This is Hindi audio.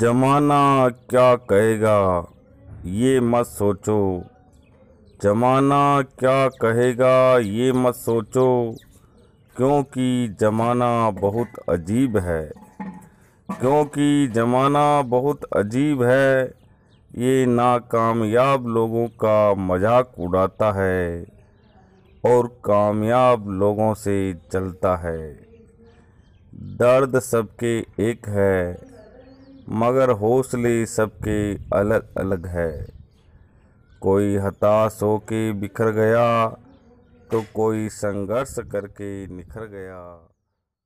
जमाना क्या कहेगा ये मत सोचो जमाना क्या कहेगा ये मत सोचो क्योंकि ज़माना बहुत अजीब है क्योंकि ज़माना बहुत अजीब है ये नाकामयाब लोगों का मजाक उड़ाता है और कामयाब लोगों से चलता है दर्द सबके एक है मगर हौसले सबके अलग अलग है कोई हताश हो के बिखर गया तो कोई संघर्ष करके निखर गया